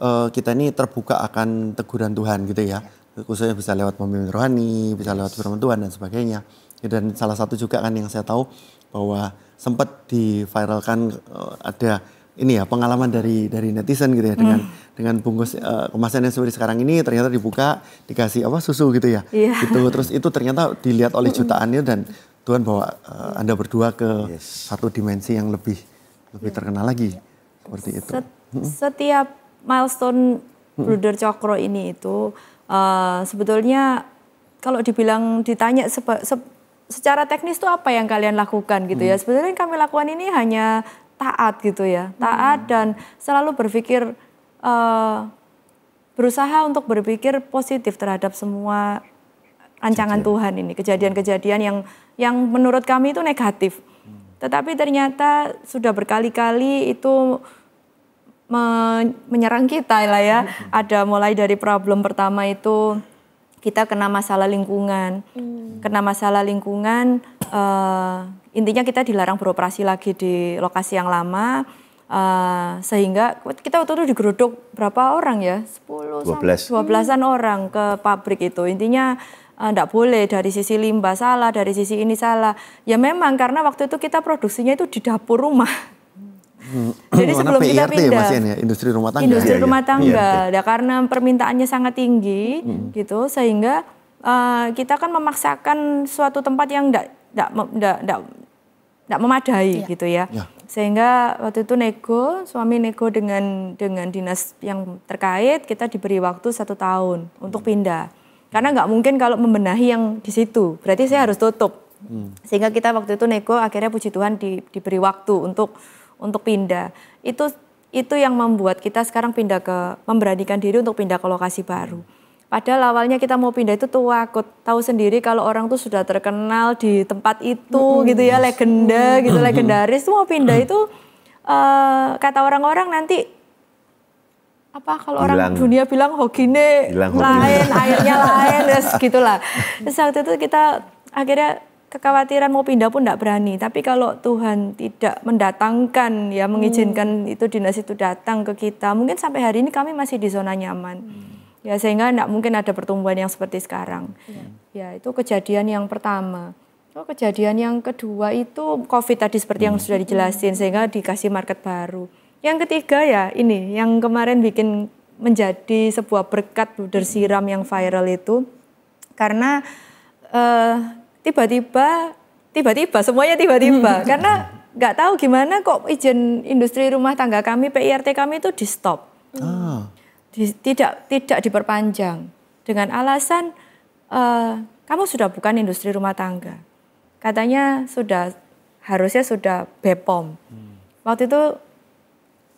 uh, kita ini terbuka akan teguran Tuhan gitu ya. Khususnya bisa lewat pemimpin rohani, bisa lewat firman Tuhan dan sebagainya. Gitu, dan salah satu juga kan yang saya tahu bahwa sempat diviralkan uh, ada ini ya pengalaman dari dari netizen gitu ya dengan hmm. dengan bungkus uh, eh, kemasan yang seperti sekarang ini ternyata dibuka dikasih apa susu gitu ya yeah. gitu terus itu ternyata dilihat oleh hmm. jutaan itu dan Tuhan bawa uh, anda berdua ke yes. satu dimensi yang lebih lebih iya. terkenal lagi seperti itu hmm. setiap milestone Bruder Cokro ini itu uh, sebetulnya kalau dibilang ditanya sepa, se, secara teknis itu apa yang kalian lakukan gitu hmm. ya sebetulnya yang kami lakukan ini hanya taat gitu ya taat hmm. dan selalu berpikir uh, berusaha untuk berpikir positif terhadap semua rancangan Tuhan ini kejadian-kejadian yang yang menurut kami itu negatif. Mm. Tetapi ternyata sudah berkali-kali itu menyerang kita lah ya. Ada mulai dari problem pertama itu kita kena masalah lingkungan, hmm. kena masalah lingkungan. Uh, intinya kita dilarang beroperasi lagi di lokasi yang lama. Uh, sehingga kita waktu itu digeruduk berapa orang ya? 10 12. 12 hmm. orang ke pabrik itu. Intinya tidak eh, uh, boleh dari sisi limbah salah, dari sisi ini salah. Ya memang karena waktu itu kita produksinya itu di dapur rumah. Hmm. Jadi sebelum kita pindah, ya, Mas ya, industri rumah tangga. Industri ya, rumah tangga, ya, karena permintaannya sangat tinggi hmm. gitu, sehingga uh, kita kan memaksakan suatu tempat yang tidak tidak memadai ya. gitu ya. ya. Sehingga waktu itu nego, suami nego dengan dengan dinas yang terkait, kita diberi waktu satu tahun hmm. untuk pindah. Karena nggak mungkin kalau membenahi yang di situ, berarti saya hmm. harus tutup. Hmm. Sehingga kita waktu itu nego, akhirnya puji Tuhan di, diberi waktu untuk untuk pindah. Itu itu yang membuat kita sekarang pindah ke memberanikan diri untuk pindah ke lokasi baru. Padahal awalnya kita mau pindah itu tuh takut, tahu sendiri kalau orang tuh sudah terkenal di tempat itu mm-hmm. gitu ya, legenda mm-hmm. gitu, legendaris tuh mau pindah itu uh, kata orang-orang nanti apa kalau bilang, orang dunia bilang hokine bilang lain lain, airnya lain, terus gitulah. Terus itu kita akhirnya kekhawatiran mau pindah pun tidak berani. Tapi kalau Tuhan tidak mendatangkan ya hmm. mengizinkan hmm. itu dinas itu datang ke kita, mungkin sampai hari ini kami masih di zona nyaman. Hmm. Ya sehingga tidak mungkin ada pertumbuhan yang seperti sekarang. Hmm. Ya itu kejadian yang pertama. Oh, kejadian yang kedua itu COVID tadi seperti yang hmm. sudah dijelasin sehingga dikasih market baru. Yang ketiga ya ini yang kemarin bikin menjadi sebuah berkat bersiram hmm. siram yang viral itu karena uh, tiba-tiba tiba-tiba semuanya tiba-tiba karena nggak tahu gimana kok izin industri rumah tangga kami PIRT kami itu ah. di stop ah. tidak tidak diperpanjang dengan alasan uh, kamu sudah bukan industri rumah tangga katanya sudah harusnya sudah BPOM hmm. waktu itu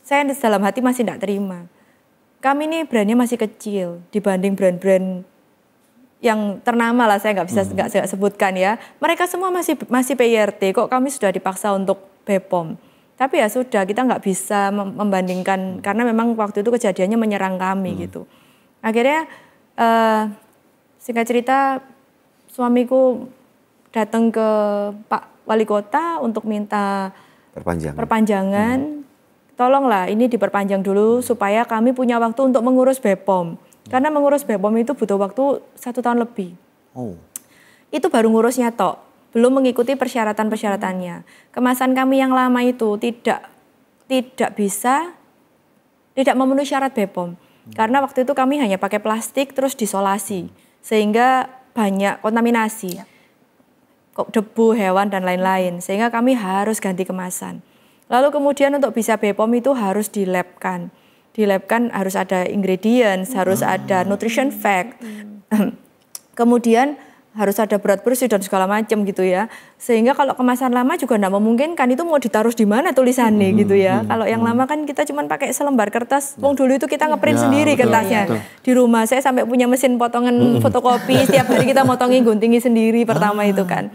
saya dalam hati masih tidak terima kami ini brandnya masih kecil dibanding brand-brand yang ternama lah saya nggak bisa hmm. nggak hmm. sebutkan ya mereka semua masih masih prt kok kami sudah dipaksa untuk BPOM tapi ya sudah kita nggak bisa membandingkan hmm. karena memang waktu itu kejadiannya menyerang kami hmm. gitu akhirnya uh, singkat cerita suamiku datang ke Pak Wali Kota untuk minta perpanjangan perpanjangan hmm. tolonglah ini diperpanjang dulu hmm. supaya kami punya waktu untuk mengurus BPOM karena mengurus BPOM itu butuh waktu satu tahun lebih. Oh. Itu baru ngurusnya tok, belum mengikuti persyaratan-persyaratannya. Kemasan kami yang lama itu tidak tidak bisa tidak memenuhi syarat BPOM. Hmm. Karena waktu itu kami hanya pakai plastik terus disolasi sehingga banyak kontaminasi. Ya debu hewan dan lain-lain sehingga kami harus ganti kemasan. Lalu kemudian untuk bisa BPOM itu harus dilepkan di lab kan harus ada ingredients, hmm. harus ada nutrition hmm. fact. Hmm. Kemudian harus ada berat bersih dan segala macam gitu ya. Sehingga kalau kemasan lama juga tidak memungkinkan itu mau ditaruh di mana tulisannya hmm, gitu ya. Hmm, kalau yang hmm. lama kan kita cuma pakai selembar kertas. Wong dulu itu kita ya, ngeprint ya, sendiri betul, kertasnya betul. di rumah. Saya sampai punya mesin potongan hmm. fotokopi setiap hari kita motongi guntingi sendiri pertama ah. itu kan.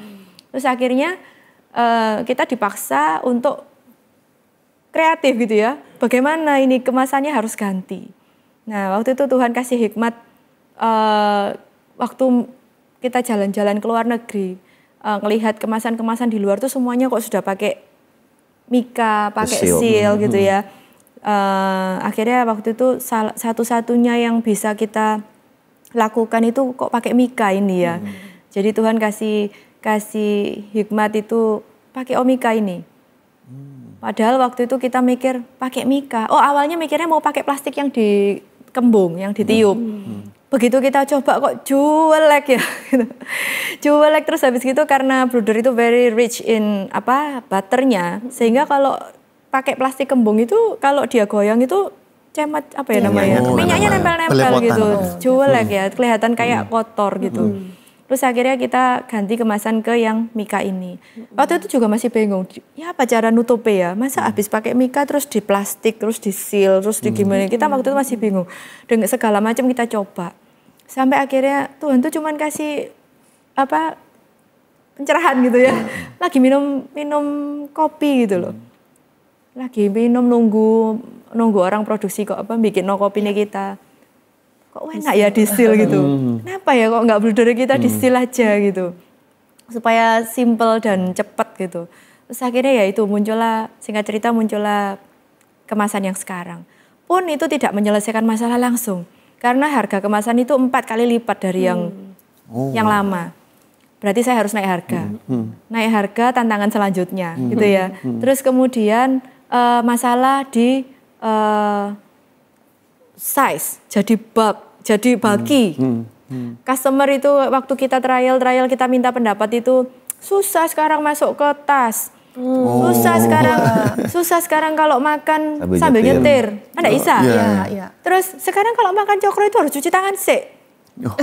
Terus akhirnya uh, kita dipaksa untuk kreatif gitu ya. Bagaimana ini kemasannya harus ganti. Nah waktu itu Tuhan kasih hikmat uh, waktu kita jalan-jalan ke luar negeri, uh, ngelihat kemasan-kemasan di luar tuh semuanya kok sudah pakai mika, pakai seal, seal gitu hmm. ya. Uh, akhirnya waktu itu satu-satunya yang bisa kita lakukan itu kok pakai mika ini ya. Hmm. Jadi Tuhan kasih kasih hikmat itu pakai omika ini. Hmm. Padahal waktu itu kita mikir pakai mika. Oh awalnya mikirnya mau pakai plastik yang dikembung, yang ditiup. Hmm. hmm. Begitu kita coba kok jelek ya. jelek terus habis gitu karena brother itu very rich in apa butternya. Sehingga kalau pakai plastik kembung itu kalau dia goyang itu cemat apa ya iya, namanya? Oh, Minyaknya nempel-nempel gitu. Jelek ya, hmm. kelihatan kayak hmm. kotor gitu. Hmm. Terus akhirnya kita ganti kemasan ke yang Mika ini. Waktu itu juga masih bingung, ya apa cara nutupe ya? Masa habis pakai Mika terus di plastik, terus di seal, terus di gimana? Kita waktu itu masih bingung. Dengan segala macam kita coba. Sampai akhirnya Tuhan tuh cuman kasih apa pencerahan gitu ya. Lagi minum minum kopi gitu loh. Lagi minum nunggu nunggu orang produksi kok apa bikin no kopinya iya. kita kok enak ya distil gitu hmm. kenapa ya kok nggak beli kita hmm. aja gitu supaya simple dan cepat gitu terus akhirnya ya itu muncullah singkat cerita muncullah kemasan yang sekarang pun itu tidak menyelesaikan masalah langsung karena harga kemasan itu empat kali lipat dari hmm. yang oh. yang lama berarti saya harus naik harga hmm. Hmm. naik harga tantangan selanjutnya hmm. gitu ya hmm. hmm. terus kemudian uh, masalah di uh, size, jadi bab, jadi bagi. Hmm. Hmm. Hmm. Customer itu waktu kita trial-trial kita minta pendapat itu susah sekarang masuk ke tas. Hmm. Oh. Susah sekarang, susah sekarang kalau makan sambil, sambil nyetir. nyetir. Anda oh, bisa. Oh, iya. yeah. yeah, yeah. Terus sekarang kalau makan cokro itu harus cuci tangan sih. Oh.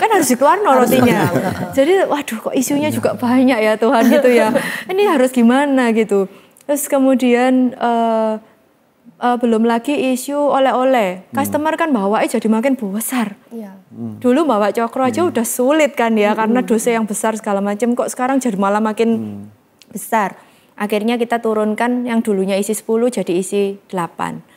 kan harus dikeluar rotinya. Jadi waduh kok isunya iya. juga banyak ya Tuhan gitu ya. Ini harus gimana gitu. Terus kemudian uh, uh, belum lagi isu oleh-oleh. Hmm. Customer kan bawa eh, jadi makin besar. Iya. Hmm. Dulu bawa cokro aja hmm. udah sulit kan ya hmm. karena dosa yang besar segala macam kok sekarang jadi malah makin hmm. besar. Akhirnya kita turunkan yang dulunya isi 10 jadi isi 8.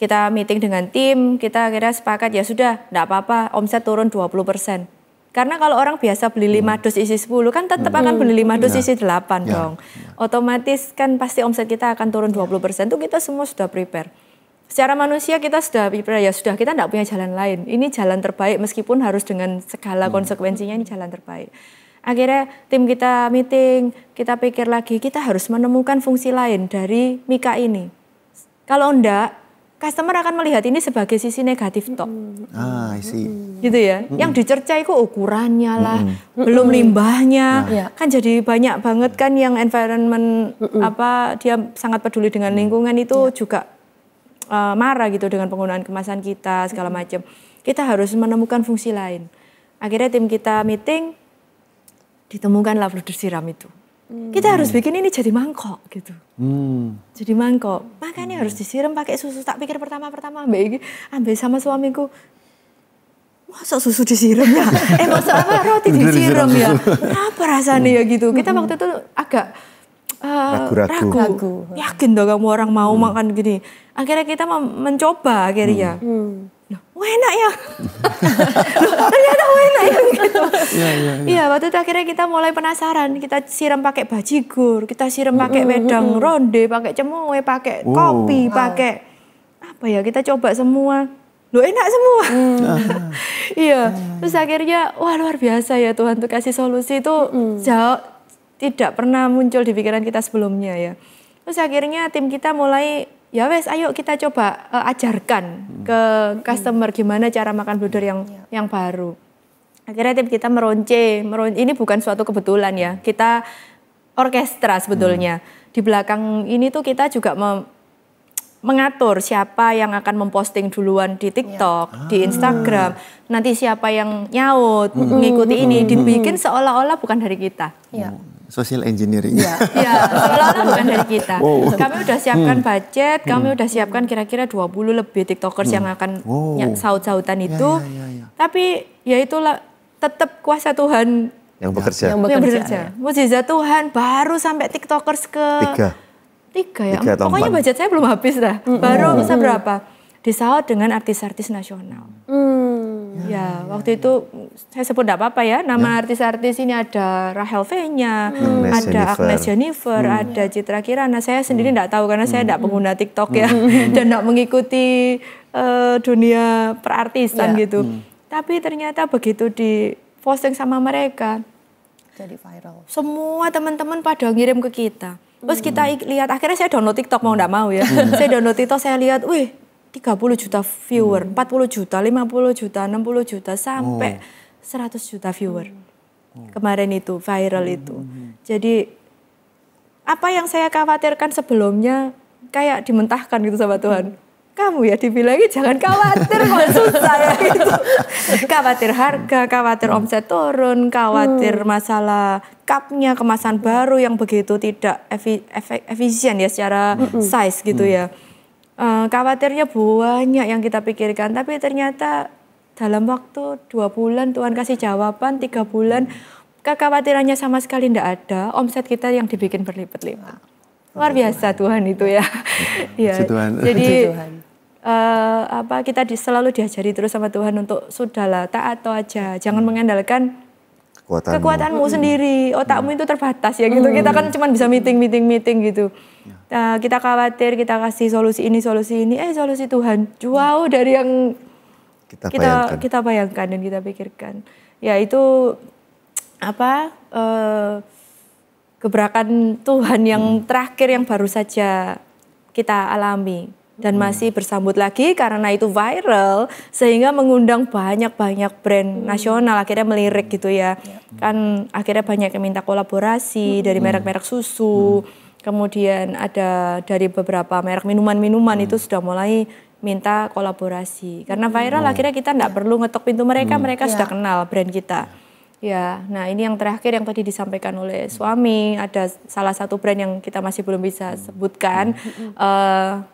Kita meeting dengan tim, kita akhirnya sepakat ya sudah, enggak apa-apa, omset turun 20%. Karena kalau orang biasa beli 5 hmm. dus isi 10 kan tetap hmm. akan beli 5 dus ya. isi 8 ya. dong. Ya. Otomatis kan pasti omset kita akan turun 20% itu kita semua sudah prepare. Secara manusia kita sudah prepare ya sudah kita tidak punya jalan lain. Ini jalan terbaik meskipun harus dengan segala hmm. konsekuensinya ini jalan terbaik. Akhirnya tim kita meeting, kita pikir lagi kita harus menemukan fungsi lain dari Mika ini. Kalau enggak customer akan melihat ini sebagai sisi negatif toh. Ah, I see. Gitu ya. Mm -hmm. Yang dicerca itu ukurannya lah, mm -hmm. belum limbahnya. Nah. Iya. Kan jadi banyak banget kan yang environment mm -hmm. apa dia sangat peduli dengan mm. lingkungan itu yeah. juga uh, marah gitu dengan penggunaan kemasan kita segala macam. Kita harus menemukan fungsi lain. Akhirnya tim kita meeting ditemukanlah fluider siram itu. Kita harus hmm. bikin ini jadi mangkok gitu. Hmm. Jadi mangkok. Makanya hmm. harus disiram pakai susu. Tak pikir pertama-pertama ambil, ini, ambil sama suamiku. Masa susu disiram ya? eh masa apa roti disiram ya? Apa rasanya ya gitu. Hmm. Kita waktu itu agak eh, ragu-ragu. Uh, Yakin dong kamu orang mau hmm. makan gini. Akhirnya kita mencoba akhirnya. Hmm. Hmm loh enak ya loh ternyata enak ya gitu iya waktu itu akhirnya kita mulai penasaran kita siram pakai bajigur kita siram pakai wedang ronde pakai cemoe pakai oh. kopi pakai apa ya kita coba semua lu enak semua. Mm. iya, hmm. terus akhirnya wah luar biasa ya Tuhan tuh kasih solusi itu jauh tidak pernah muncul di pikiran kita sebelumnya ya. Terus akhirnya tim kita mulai ya wes ayo kita coba uh, ajarkan hmm. ke customer gimana cara makan bluder yang hmm. yang baru akhirnya tim kita meronce meron ini bukan suatu kebetulan ya kita orkestra sebetulnya hmm. di belakang ini tuh kita juga mengatur siapa yang akan memposting duluan di TikTok, ya. di Instagram, ah. nanti siapa yang nyaut, hmm. mengikuti ini, hmm. dibikin seolah-olah bukan dari kita. Ya social engineering. Iya, ya, seolah bukan dari kita. Wow. Kami udah siapkan hmm. budget, kami hmm. udah siapkan kira-kira 20 lebih tiktokers hmm. yang akan wow. saut-sautan ya, itu. Ya, ya, ya, ya. Tapi ya itulah tetap kuasa Tuhan yang bekerja. Yang bekerja. Yang bekerja. Ya. Mujizat Tuhan baru sampai tiktokers ke tiga. Tiga ya. Tiga Pokoknya budget saya belum habis dah. Baru oh. bisa berapa? Disaut dengan artis-artis nasional. Hmm Ya, Ya, ya, waktu ya, itu saya sebut tidak apa-apa ya. Nama ya. artis-artis ya. ini ada Rahel v hmm. ada Agnes Jennifer, hmm. ada ya. Citra Kirana. Saya sendiri tidak hmm. tahu karena hmm. saya tidak pengguna TikTok ya, hmm. ya dan tidak mengikuti uh, dunia perartisan ya. gitu. Hmm. Tapi ternyata begitu di posting sama mereka, jadi viral. Semua teman-teman pada ngirim ke kita. Terus hmm. kita lihat, akhirnya saya download TikTok mau nggak hmm. mau ya. saya download TikTok, saya lihat, wih 30 juta viewer, hmm. 40 juta, 50 juta, 60 juta sampai oh. 100 juta viewer. Hmm. Oh. Kemarin itu viral hmm. itu. Hmm, hmm. Jadi apa yang saya khawatirkan sebelumnya kayak dimentahkan gitu sama Tuhan. Kamu ya dibilangin jangan khawatir kok susah ya itu. Khawatir harga, khawatir omset turun, khawatir masalah cupnya kemasan baru yang begitu tidak efisien ya secara size gitu ya uh, khawatirnya banyak yang kita pikirkan tapi ternyata dalam waktu dua bulan Tuhan kasih jawaban tiga bulan kekhawatirannya sama sekali tidak ada omset kita yang dibikin berlipat-lipat luar biasa Tuhan itu ya ya Tuhan. jadi Tuhan. Uh, apa kita di, selalu diajari terus sama Tuhan untuk sudahlah taat atau aja jangan hmm. mengandalkan kekuatanmu, kekuatanmu hmm. sendiri otakmu hmm. itu terbatas ya gitu kita kan cuma bisa meeting meeting meeting gitu Eh, kita khawatir kita kasih solusi ini solusi ini eh solusi Tuhan jauh dari yang kita kita bayangkan. kita bayangkan dan kita pikirkan ya itu apa uh, gebrakan Tuhan yang hmm. terakhir yang baru saja kita alami dan hmm. masih bersambut lagi karena itu viral sehingga mengundang banyak-banyak brand hmm. nasional akhirnya melirik gitu ya. ya. Kan akhirnya banyak yang minta kolaborasi hmm. dari merek-merek susu. Hmm kemudian ada dari beberapa merek minuman-minuman hmm. itu sudah mulai minta kolaborasi karena hmm. viral hmm. akhirnya kita tidak perlu ngetok pintu mereka hmm. mereka ya. sudah kenal brand kita ya nah ini yang terakhir yang tadi disampaikan oleh suami ada salah satu brand yang kita masih belum bisa sebutkan hmm. uh,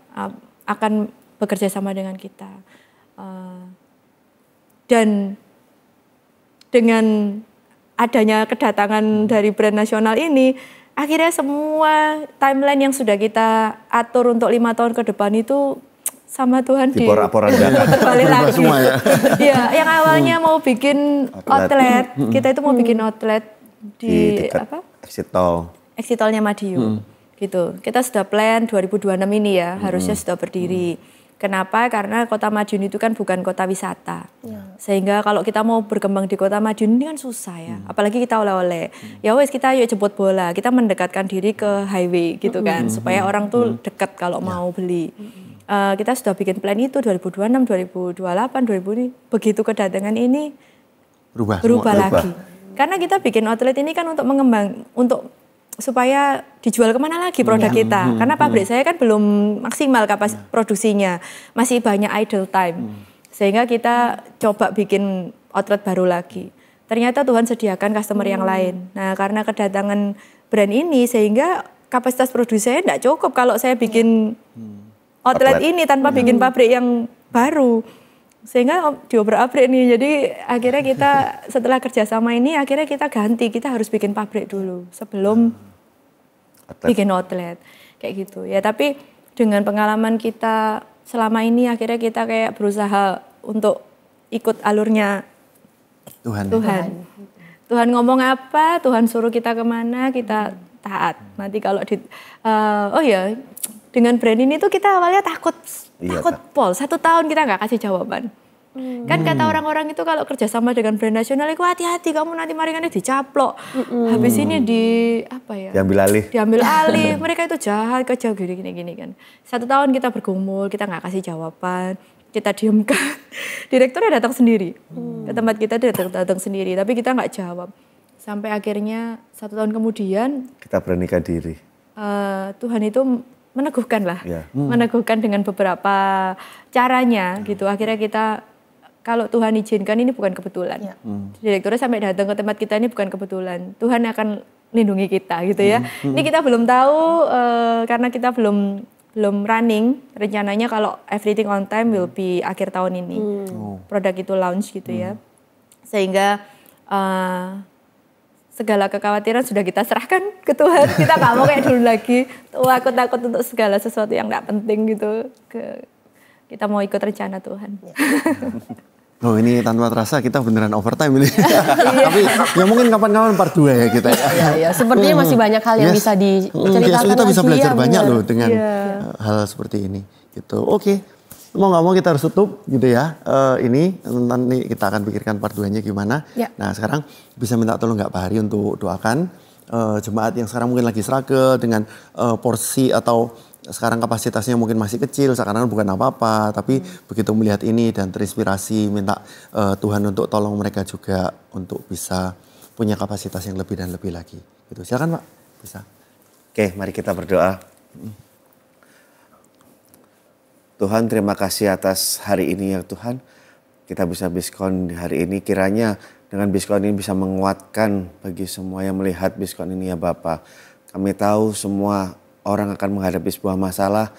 akan bekerja sama dengan kita uh, dan dengan adanya kedatangan hmm. dari brand nasional ini akhirnya semua timeline yang sudah kita atur untuk lima tahun ke depan itu sama Tuhan di Laporan lagi semua ya. ya yang awalnya hmm. mau bikin outlet, outlet. Hmm. kita itu mau hmm. bikin outlet di, di apa exit tol exit tolnya Madiun hmm. gitu kita sudah plan 2026 ini ya harusnya sudah berdiri hmm Kenapa? Karena Kota Madiun itu kan bukan kota wisata. Ya. Sehingga kalau kita mau berkembang di Kota Madiun ini kan susah ya. Hmm. Apalagi kita oleh-oleh. Hmm. Ya wes kita yuk jemput bola. Kita mendekatkan diri ke highway gitu hmm. kan. Hmm. Supaya hmm. orang tuh hmm. dekat kalau ya. mau beli. Hmm. Uh, kita sudah bikin plan itu 2026, 2028, 2000 ini. Begitu kedatangan ini berubah, berubah semua. lagi. Berubah. Karena kita bikin outlet ini kan untuk mengembang, untuk supaya dijual kemana lagi produk iya. hmm, kita karena hmm. pabrik hmm. saya kan belum maksimal kapas hmm. produksinya masih banyak idle time hmm. sehingga kita coba bikin outlet baru lagi ternyata Tuhan sediakan customer hmm. yang lain nah karena kedatangan brand ini sehingga kapasitas produksi saya tidak cukup kalau saya iya. bikin hmm. outlet, outlet ini tanpa hmm. bikin pabrik yang baru sehingga diobrak-abrik nih jadi akhirnya kita setelah kerjasama ini akhirnya kita ganti kita harus bikin pabrik dulu sebelum hmm outlet. bikin outlet kayak gitu ya tapi dengan pengalaman kita selama ini akhirnya kita kayak berusaha untuk ikut alurnya Tuhan Tuhan Tuhan ngomong apa Tuhan suruh kita kemana kita taat nanti kalau di uh, oh ya dengan brand ini tuh kita awalnya takut iya, takut tak. pol satu tahun kita nggak kasih jawaban Hmm. Kan kata orang-orang itu kalau kerjasama dengan brand nasional itu hati-hati kamu nanti maringannya dicaplok. Hmm. Habis ini di apa ya? Diambil alih. Diambil alih. Mereka itu jahat kerja gini gini gini kan. Satu tahun kita bergumul, kita nggak kasih jawaban, kita diamkan. Direkturnya datang sendiri hmm. ke tempat kita datang datang sendiri, tapi kita nggak jawab. Sampai akhirnya satu tahun kemudian kita beranikan diri. Uh, Tuhan itu meneguhkan lah, ya. hmm. meneguhkan dengan beberapa caranya hmm. gitu. Akhirnya kita kalau Tuhan izinkan ini bukan kebetulan. Ya. Hmm. Direkturnya sampai datang ke tempat kita ini bukan kebetulan. Tuhan akan lindungi kita gitu ya. Hmm. hmm. Ini kita belum tahu uh, karena kita belum belum running. Rencananya kalau everything on time will be akhir tahun ini. Hmm. Oh. Produk itu launch gitu ya. hmm. ya. Sehingga uh, segala kekhawatiran sudah kita serahkan ke Tuhan. Kita nggak mau kayak dulu lagi. Tuh oh, aku takut untuk segala sesuatu yang nggak penting gitu. Ke, kita mau ikut rencana Tuhan. Ya. Oh ini tanpa terasa kita beneran overtime ini. Tapi iya. ya mungkin kapan-kapan part 2 ya kita ya. Iya, ya. Sepertinya hmm. masih banyak hal yang yes. bisa diceritakan. Hmm. Yes, so kita bisa belajar ya, banyak bener. loh dengan yeah. Iya. hal seperti ini. Gitu. Oke. Okay. Mau gak mau kita harus tutup gitu ya. Uh, ini nanti kita akan pikirkan part 2-nya gimana. Yeah. Nah, sekarang bisa minta tolong nggak Pak Hari untuk doakan uh, jemaat yang sekarang mungkin lagi struggle dengan uh, porsi atau sekarang kapasitasnya mungkin masih kecil, sekarang bukan apa-apa, tapi hmm. begitu melihat ini dan terinspirasi minta uh, Tuhan untuk tolong mereka juga untuk bisa punya kapasitas yang lebih dan lebih lagi. Gitu. Silakan, Pak. Bisa. Oke, mari kita berdoa. Hmm. Tuhan, terima kasih atas hari ini ya Tuhan. Kita bisa biskon hari ini. Kiranya dengan biskon ini bisa menguatkan bagi semua yang melihat biskon ini ya Bapak. Kami tahu semua orang akan menghadapi sebuah masalah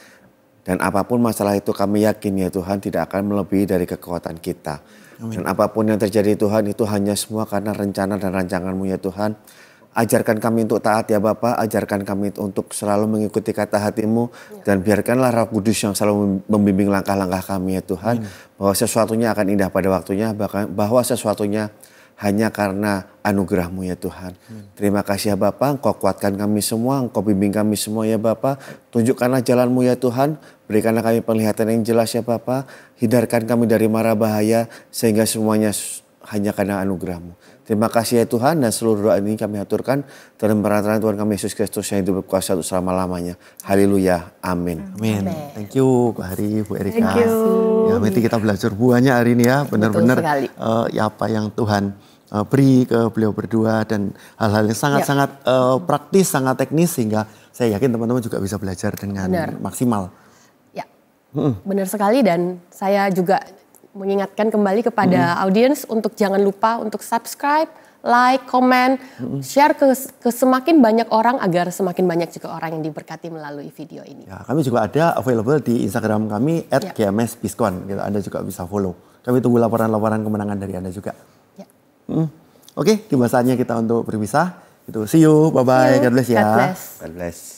dan apapun masalah itu kami yakin ya Tuhan tidak akan melebihi dari kekuatan kita. Amin. Dan apapun yang terjadi Tuhan itu hanya semua karena rencana dan rancanganmu ya Tuhan. Ajarkan kami untuk taat ya Bapak, ajarkan kami untuk selalu mengikuti kata hatimu. Ya. Dan biarkanlah roh kudus yang selalu membimbing langkah-langkah kami ya Tuhan. Amin. Bahwa sesuatunya akan indah pada waktunya, bahkan bahwa sesuatunya hanya karena anugerahmu ya Tuhan. Hmm. Terima kasih ya Bapak, Engkau kuatkan kami semua, Engkau bimbing kami semua ya Bapak. Tunjukkanlah jalanmu ya Tuhan, berikanlah kami penglihatan yang jelas ya Bapak. Hindarkan kami dari marah bahaya, sehingga semuanya hanya karena anugerahmu. Terima kasih ya Tuhan dan seluruh doa ini kami aturkan dalam perantaraan Tuhan kami Yesus Kristus yang hidup berkuasa untuk selama-lamanya. Haleluya. Amin. Amin. Thank you Bu Hari, Bu Erika. Thank you. Ya, kita belajar buahnya hari ini ya. Benar-benar uh, ya apa yang Tuhan uh, beri ke beliau berdua dan hal-hal yang sangat-sangat ya. uh, praktis, sangat teknis sehingga saya yakin teman-teman juga bisa belajar dengan Benar. maksimal. Ya, hmm. benar sekali dan saya juga mengingatkan kembali kepada hmm. audiens untuk jangan lupa untuk subscribe, like, komen, hmm. share ke, ke semakin banyak orang agar semakin banyak juga orang yang diberkati melalui video ini. Ya, kami juga ada available di Instagram kami @gmsbiskon. Ya. Anda juga bisa follow. Kami tunggu laporan-laporan kemenangan dari Anda juga. Hmm. Oke, okay, saatnya kita untuk berpisah. Itu see you, bye bye, God bless ya. God bless. God bless.